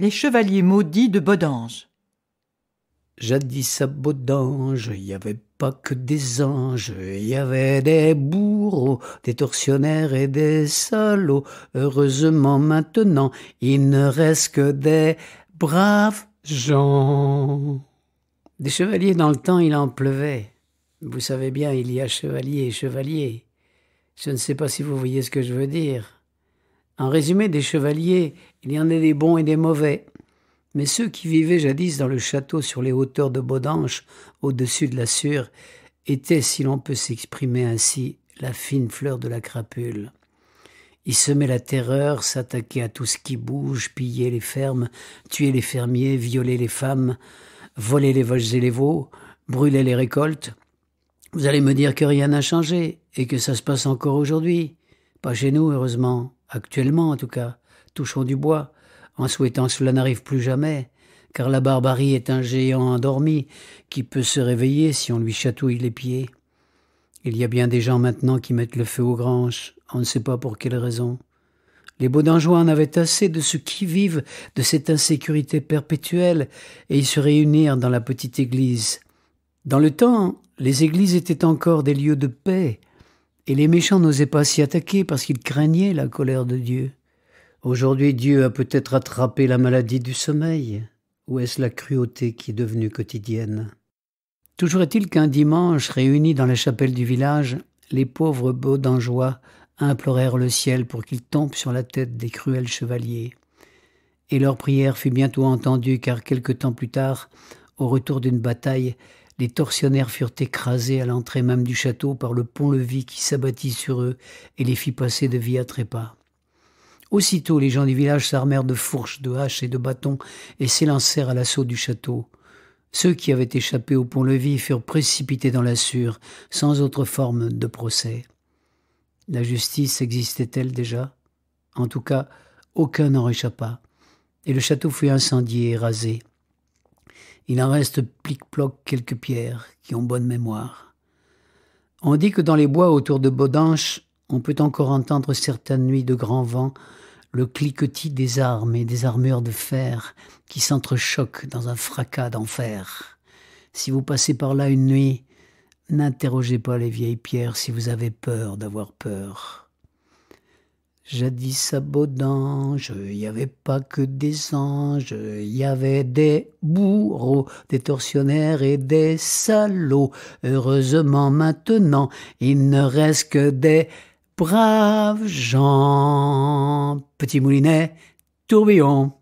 Les chevaliers maudits de Bodange. Jadis à Bodange, il n'y avait pas que des anges, il y avait des bourreaux, des tortionnaires et des salauds. Heureusement maintenant, il ne reste que des braves gens. Des chevaliers dans le temps, il en pleuvait. Vous savez bien, il y a chevaliers et chevaliers. Je ne sais pas si vous voyez ce que je veux dire. En résumé, des chevaliers, il y en a des bons et des mauvais. Mais ceux qui vivaient jadis dans le château sur les hauteurs de Bodanche, au-dessus de la Sûre, étaient, si l'on peut s'exprimer ainsi, la fine fleur de la crapule. Ils semaient la terreur, s'attaquaient à tout ce qui bouge, pillaient les fermes, tuaient les fermiers, violaient les femmes, volaient les vaches et les veaux, brûlaient les récoltes. Vous allez me dire que rien n'a changé et que ça se passe encore aujourd'hui. Pas chez nous, heureusement actuellement en tout cas, touchons du bois, en souhaitant que cela n'arrive plus jamais, car la barbarie est un géant endormi qui peut se réveiller si on lui chatouille les pieds. Il y a bien des gens maintenant qui mettent le feu aux granges, on ne sait pas pour quelle raison. Les Baudangeois en avaient assez de ce qui vive, de cette insécurité perpétuelle, et ils se réunirent dans la petite église. Dans le temps, les églises étaient encore des lieux de paix, et les méchants n'osaient pas s'y attaquer parce qu'ils craignaient la colère de Dieu. Aujourd'hui, Dieu a peut-être attrapé la maladie du sommeil, ou est-ce la cruauté qui est devenue quotidienne Toujours est-il qu'un dimanche, réunis dans la chapelle du village, les pauvres beaux Baudangeois implorèrent le ciel pour qu'il tombent sur la tête des cruels chevaliers. Et leur prière fut bientôt entendue, car quelque temps plus tard, au retour d'une bataille, les tortionnaires furent écrasés à l'entrée même du château par le pont-levis qui s'abattit sur eux et les fit passer de vie à trépas. Aussitôt, les gens du village s'armèrent de fourches, de haches et de bâtons et s'élancèrent à l'assaut du château. Ceux qui avaient échappé au pont-levis furent précipités dans la sûre, sans autre forme de procès. La justice existait-elle déjà En tout cas, aucun n'en réchappa, et le château fut incendié et rasé. Il en reste plic-ploc quelques pierres qui ont bonne mémoire. On dit que dans les bois autour de Bodanche, on peut encore entendre certaines nuits de grand vent le cliquetis des armes et des armures de fer qui s'entrechoquent dans un fracas d'enfer. Si vous passez par là une nuit, n'interrogez pas les vieilles pierres si vous avez peur d'avoir peur. Jadis à Bodange, il n'y avait pas que des anges, il y avait des bourreaux, des tortionnaires et des salauds. Heureusement maintenant, il ne reste que des braves gens. Petit moulinet, tourbillon.